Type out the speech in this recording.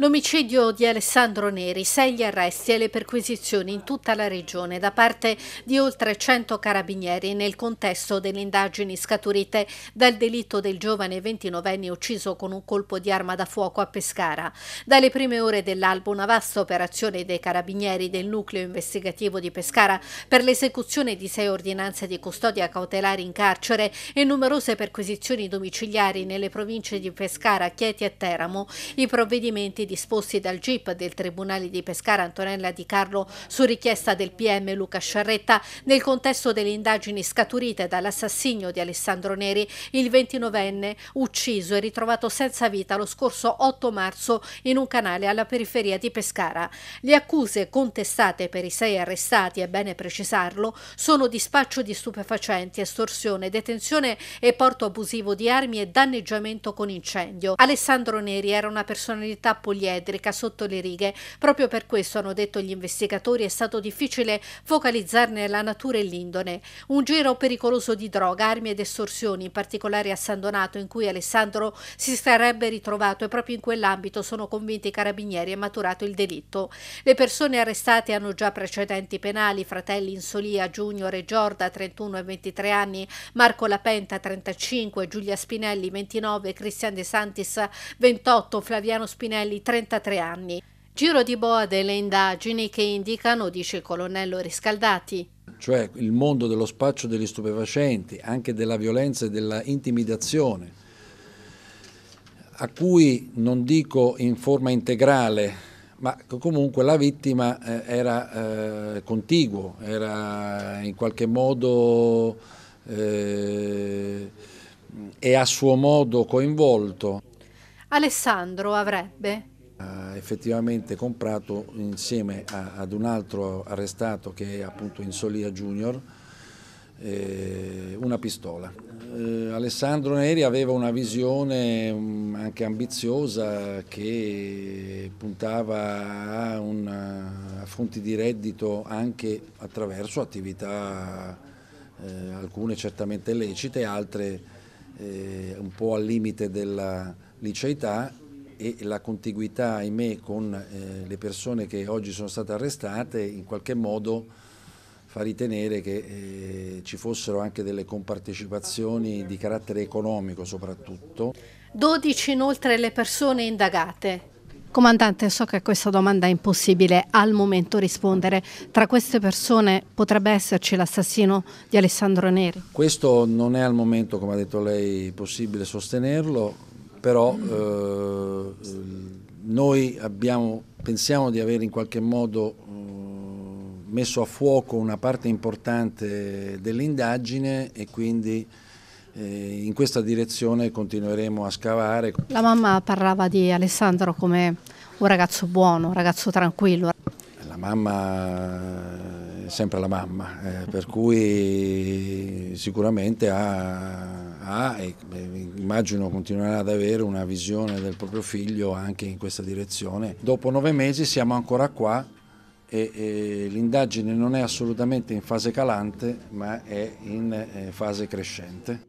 L'omicidio di Alessandro Neri, sei gli arresti e le perquisizioni in tutta la regione da parte di oltre 100 carabinieri nel contesto delle indagini scaturite dal delitto del giovane 29enne ucciso con un colpo di arma da fuoco a Pescara. Dalle prime ore dell'alba una vasta operazione dei carabinieri del nucleo investigativo di Pescara per l'esecuzione di sei ordinanze di custodia cautelare in carcere e numerose perquisizioni domiciliari nelle province di Pescara, Chieti e Teramo. I provvedimenti disposti dal GIP del Tribunale di Pescara Antonella Di Carlo su richiesta del PM Luca Sciarretta nel contesto delle indagini scaturite dall'assassinio di Alessandro Neri, il 29enne ucciso e ritrovato senza vita lo scorso 8 marzo in un canale alla periferia di Pescara. Le accuse contestate per i sei arrestati, è bene precisarlo, sono dispaccio di stupefacenti, estorsione, detenzione e porto abusivo di armi e danneggiamento con incendio. Alessandro Neri era una personalità politica poliedrica sotto le righe. Proprio per questo, hanno detto gli investigatori, è stato difficile focalizzarne la natura e l'indone. Un giro pericoloso di droga, armi ed estorsioni, in particolare a San Donato, in cui Alessandro si sarebbe ritrovato e proprio in quell'ambito sono convinti i carabinieri è maturato il delitto. Le persone arrestate hanno già precedenti penali, fratelli Insolia, Junior e Giorda, 31 e 23 anni, Marco Lapenta, 35, Giulia Spinelli, 29, Cristian De Santis, 28, Flaviano Spinelli, 33 anni. Giro di boa delle indagini che indicano, dice il colonnello Riscaldati. Cioè il mondo dello spaccio degli stupefacenti, anche della violenza e della intimidazione, a cui non dico in forma integrale, ma comunque la vittima eh, era eh, contiguo, era in qualche modo eh, e a suo modo coinvolto. Alessandro avrebbe ha effettivamente comprato insieme a, ad un altro arrestato che è appunto in Solia Junior eh, una pistola. Eh, Alessandro Neri aveva una visione um, anche ambiziosa che puntava a, una, a, fonti di reddito anche attraverso attività eh, alcune certamente lecite, altre eh, un po' al limite della liceità e la contiguità, ahimè, con eh, le persone che oggi sono state arrestate in qualche modo fa ritenere che eh, ci fossero anche delle compartecipazioni di carattere economico soprattutto. 12 inoltre le persone indagate. Comandante, so che a questa domanda è impossibile al momento rispondere. Tra queste persone potrebbe esserci l'assassino di Alessandro Neri? Questo non è al momento, come ha detto lei, possibile sostenerlo però eh, noi abbiamo, pensiamo di aver in qualche modo eh, messo a fuoco una parte importante dell'indagine e quindi eh, in questa direzione continueremo a scavare. La mamma parlava di Alessandro come un ragazzo buono, un ragazzo tranquillo. La mamma è sempre la mamma, eh, per cui sicuramente ha ha e immagino continuerà ad avere una visione del proprio figlio anche in questa direzione. Dopo nove mesi siamo ancora qua e, e l'indagine non è assolutamente in fase calante ma è in eh, fase crescente.